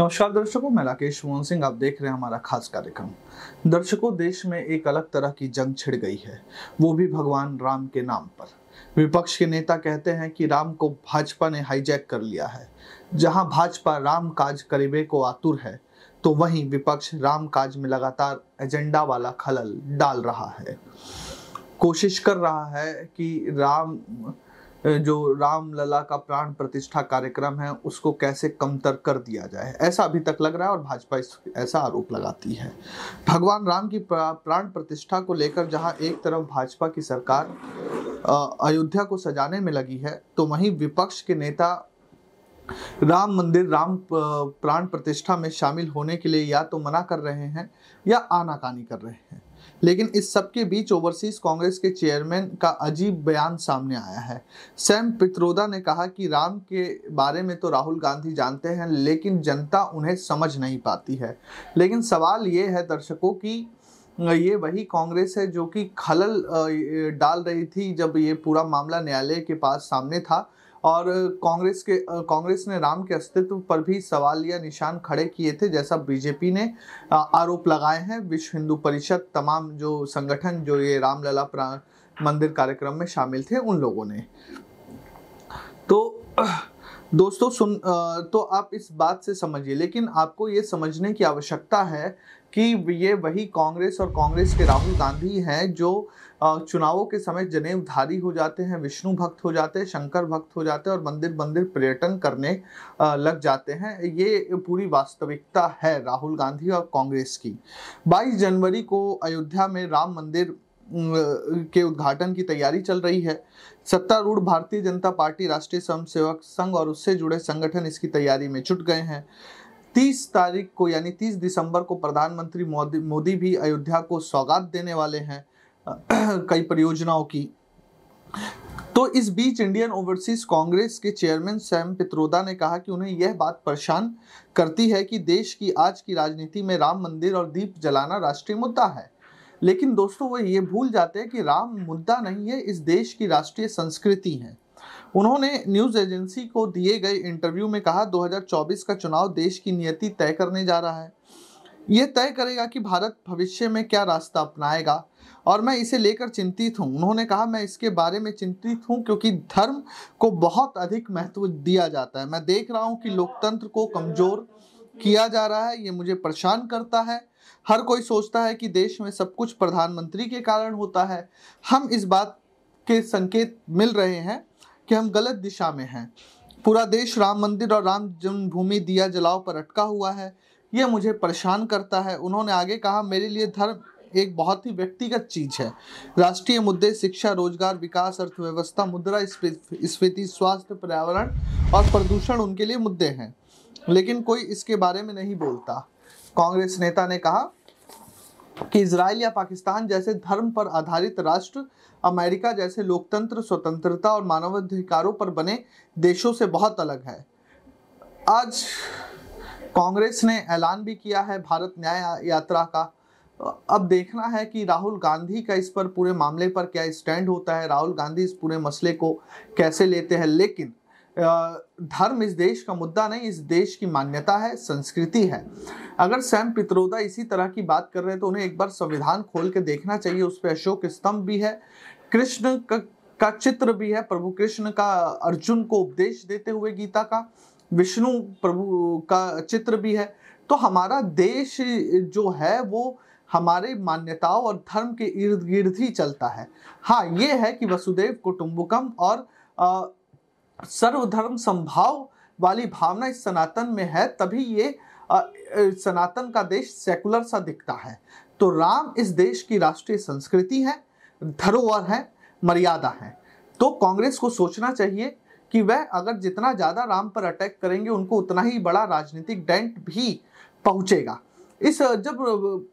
नमस्कार दर्शकों मैं राकेश मोहन सिंह आप देख रहे हैं हमारा खास कार्यक्रम दर्शकों देश में एक अलग तरह की जंग छिड़ गई है वो भी भगवान राम के नाम पर विपक्ष के नेता कहते हैं कि राम को भाजपा ने हाईजैक कर लिया है जहां भाजपा राम काज करीबे को आतुर है तो वहीं विपक्ष राम काज में लगातार एजेंडा वाला खलल डाल रहा है कोशिश कर रहा है कि राम जो राम लला का प्राण प्रतिष्ठा कार्यक्रम है उसको कैसे कमतर कर दिया जाए ऐसा अभी तक लग रहा है और भाजपा इस ऐसा आरोप लगाती है भगवान राम की प्राण प्रतिष्ठा को लेकर जहां एक तरफ भाजपा की सरकार अयोध्या को सजाने में लगी है तो वहीं विपक्ष के नेता राम मंदिर राम प्राण प्रतिष्ठा में शामिल होने के लिए या तो मना कर रहे हैं या आनाकानी कर रहे हैं लेकिन इस सबके बीच ओवरसीज कांग्रेस के चेयरमैन का अजीब बयान सामने आया है सैम पित्रोदा ने कहा कि राम के बारे में तो राहुल गांधी जानते हैं लेकिन जनता उन्हें समझ नहीं पाती है लेकिन सवाल ये है दर्शकों की ये वही कांग्रेस है जो कि खलल डाल रही थी जब ये पूरा मामला न्यायालय के पास सामने था और कांग्रेस के कांग्रेस ने राम के अस्तित्व पर भी सवाल या निशान खड़े किए थे जैसा बीजेपी ने आरोप लगाए हैं विश्व हिंदू परिषद तमाम जो संगठन जो ये रामलला मंदिर कार्यक्रम में शामिल थे उन लोगों ने तो दोस्तों सुन तो आप इस बात से समझिए लेकिन आपको ये समझने की आवश्यकता है कि ये वही कांग्रेस और कांग्रेस के राहुल गांधी हैं जो चुनावों के समय जनेवधारी हो जाते हैं विष्णु भक्त हो जाते हैं शंकर भक्त हो जाते हैं और मंदिर मंदिर पर्यटन करने लग जाते हैं ये पूरी वास्तविकता है राहुल गांधी और कांग्रेस की 22 जनवरी को अयोध्या में राम मंदिर के उद्घाटन की तैयारी चल रही है सत्तारूढ़ भारतीय जनता पार्टी राष्ट्रीय स्वयंसेवक संघ और उससे जुड़े संगठन इसकी तैयारी में जुट गए हैं 30 तारीख को यानी 30 दिसंबर को प्रधानमंत्री मोदी मोदी भी अयोध्या को सौगात देने वाले हैं कई परियोजनाओं की तो इस बीच इंडियन ओवरसीज कांग्रेस के चेयरमैन सैम पित्रोदा ने कहा कि उन्हें यह बात परेशान करती है कि देश की आज की राजनीति में राम मंदिर और दीप जलाना राष्ट्रीय मुद्दा है लेकिन दोस्तों वो ये भूल जाते हैं कि राम मुद्दा नहीं है इस देश की राष्ट्रीय संस्कृति है उन्होंने न्यूज़ एजेंसी को दिए गए इंटरव्यू में कहा 2024 का चुनाव देश की नियति तय करने जा रहा है यह तय करेगा कि भारत भविष्य में क्या रास्ता अपनाएगा और मैं इसे लेकर चिंतित हूँ उन्होंने कहा मैं इसके बारे में चिंतित हूँ क्योंकि धर्म को बहुत अधिक महत्व दिया जाता है मैं देख रहा हूँ कि लोकतंत्र को कमज़ोर किया जा रहा है ये मुझे परेशान करता है हर कोई सोचता है कि देश में सब कुछ प्रधानमंत्री के कारण होता है हम इस बात के संकेत मिल रहे हैं कि हम गलत दिशा में हैं पूरा देश राम मंदिर और राम जन्मभूमि दिया जलाओ पर अटका हुआ है ये मुझे परेशान करता है उन्होंने आगे कहा मेरे लिए धर्म एक बहुत ही व्यक्तिगत चीज है राष्ट्रीय मुद्दे शिक्षा रोजगार विकास अर्थव्यवस्था मुद्रा स्फीति स्वास्थ्य पर्यावरण और प्रदूषण उनके लिए मुद्दे हैं लेकिन कोई इसके बारे में नहीं बोलता कांग्रेस नेता ने कहा कि इसराइल या पाकिस्तान जैसे धर्म पर आधारित राष्ट्र अमेरिका जैसे लोकतंत्र स्वतंत्रता और मानवाधिकारों पर बने देशों से बहुत अलग है आज कांग्रेस ने ऐलान भी किया है भारत न्याय यात्रा का अब देखना है कि राहुल गांधी का इस पर पूरे मामले पर क्या स्टैंड होता है राहुल गांधी इस पूरे मसले को कैसे लेते हैं लेकिन धर्म इस देश का मुद्दा नहीं इस देश की मान्यता है संस्कृति है अगर सैम पित्रोदा इसी तरह की बात कर रहे हैं तो उन्हें एक बार संविधान खोल के देखना चाहिए उस पर अशोक स्तंभ भी है कृष्ण का, चित्र भी है प्रभु कृष्ण का अर्जुन को उपदेश देते हुए गीता का विष्णु प्रभु का चित्र भी है तो हमारा देश जो है वो हमारे मान्यताओं और धर्म के इर्द गिर्द ही चलता है हाँ ये है कि वसुदेव कुटुंबकम और आ, सर्वधर्म संभाव वाली भावना इस सनातन में है तभी ये सनातन का देश सेकुलर सा दिखता है तो राम इस देश की राष्ट्रीय संस्कृति है धरोहर है मर्यादा है तो कांग्रेस को सोचना चाहिए कि वह अगर जितना ज़्यादा राम पर अटैक करेंगे उनको उतना ही बड़ा राजनीतिक डेंट भी पहुंचेगा इस जब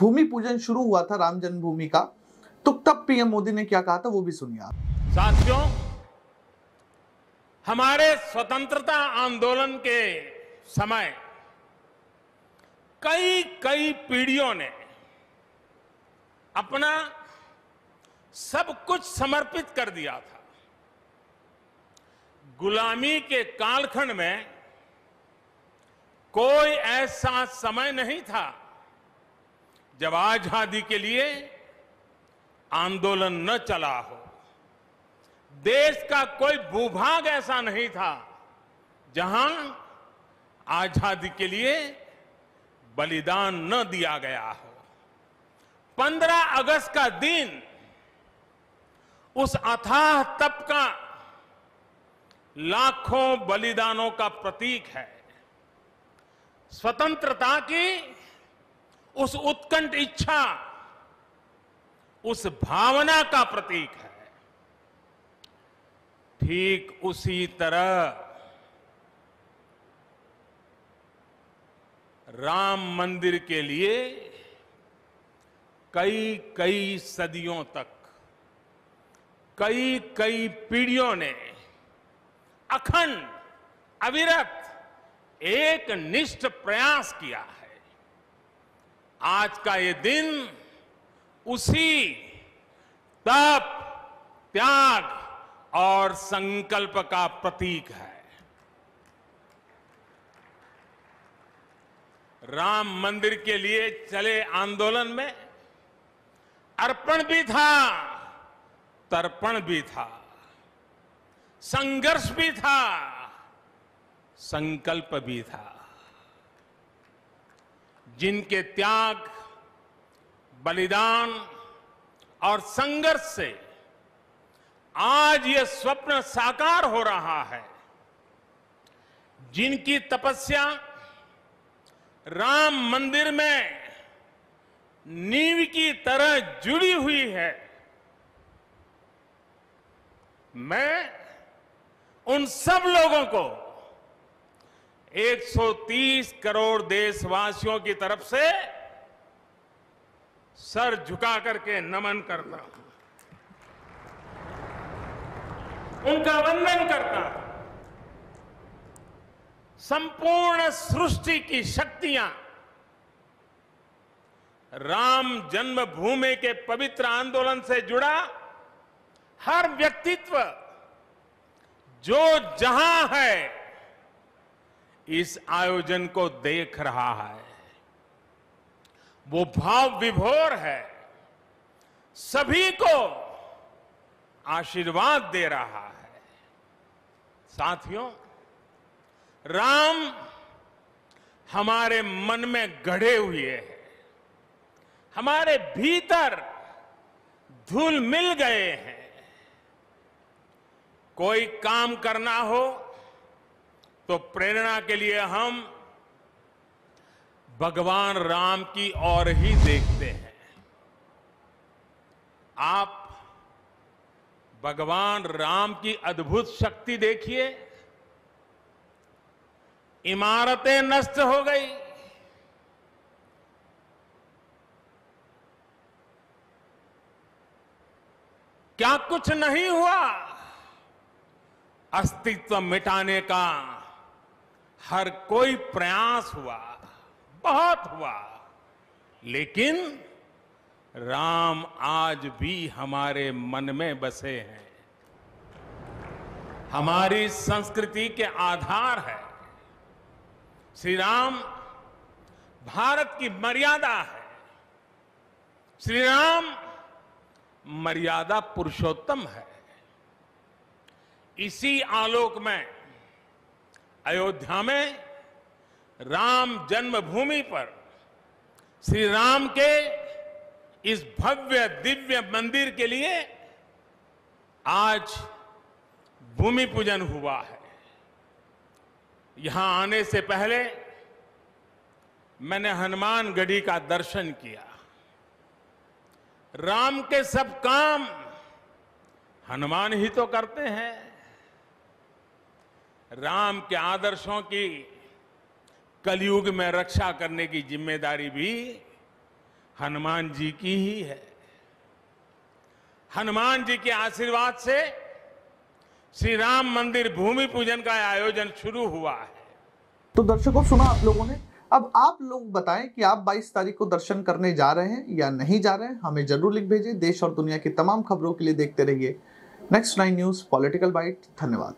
भूमि पूजन शुरू हुआ था राम जन्मभूमि का तो तब पीएम मोदी ने क्या कहा था वो भी सुनिए साथियों हमारे स्वतंत्रता आंदोलन के समय कई कई पीढ़ियों ने अपना सब कुछ समर्पित कर दिया था गुलामी के कालखंड में कोई ऐसा समय नहीं था जब आजादी के लिए आंदोलन न चला हो देश का कोई भूभाग ऐसा नहीं था जहां आजादी के लिए बलिदान न दिया गया हो 15 अगस्त का दिन उस अथाह तप का लाखों बलिदानों का प्रतीक है स्वतंत्रता की उस उत्कंठ इच्छा उस भावना का प्रतीक है ठीक उसी तरह राम मंदिर के लिए कई कई सदियों तक कई कई पीढ़ियों ने अखंड अविरत एक निष्ठ प्रयास किया है आज का ये दिन उसी तप त्याग और संकल्प का प्रतीक है राम मंदिर के लिए चले आंदोलन में अर्पण भी था तर्पण भी था संघर्ष भी था संकल्प भी था जिनके त्याग बलिदान और संघर्ष से आज ये स्वप्न साकार हो रहा है जिनकी तपस्या राम मंदिर में नींव की तरह जुड़ी हुई है मैं उन सब लोगों को 130 करोड़ देशवासियों की तरफ से सर झुका करके नमन करता हूं उनका वंदन करता संपूर्ण सृष्टि की शक्तियां राम जन्मभूमि के पवित्र आंदोलन से जुड़ा हर व्यक्तित्व जो जहां है इस आयोजन को देख रहा है वो भाव विभोर है सभी को आशीर्वाद दे रहा है साथियों राम हमारे मन में गढ़े हुए हैं हमारे भीतर धूल मिल गए हैं कोई काम करना हो तो प्रेरणा के लिए हम भगवान राम की ओर ही देखते हैं आप भगवान राम की अद्भुत शक्ति देखिए इमारतें नष्ट हो गई क्या कुछ नहीं हुआ अस्तित्व मिटाने का हर कोई प्रयास हुआ बहुत हुआ लेकिन राम आज भी हमारे मन में बसे हैं हमारी संस्कृति के आधार है श्री राम भारत की मर्यादा है श्री राम मर्यादा पुरुषोत्तम है इसी आलोक में अयोध्या में राम जन्मभूमि पर श्री राम के इस भव्य दिव्य मंदिर के लिए आज भूमि पूजन हुआ है यहां आने से पहले मैंने हनुमान गढ़ी का दर्शन किया राम के सब काम हनुमान ही तो करते हैं राम के आदर्शों की कलयुग में रक्षा करने की जिम्मेदारी भी हनुमान जी की ही है हनुमान जी के आशीर्वाद से श्री राम मंदिर भूमि पूजन का आयोजन शुरू हुआ है तो दर्शकों सुना आप लोगों ने अब आप लोग बताएं कि आप 22 तारीख को दर्शन करने जा रहे हैं या नहीं जा रहे हैं हमें जरूर लिख भेजें देश और दुनिया की तमाम खबरों के लिए देखते रहिए Next Nine News political bite धन्यवाद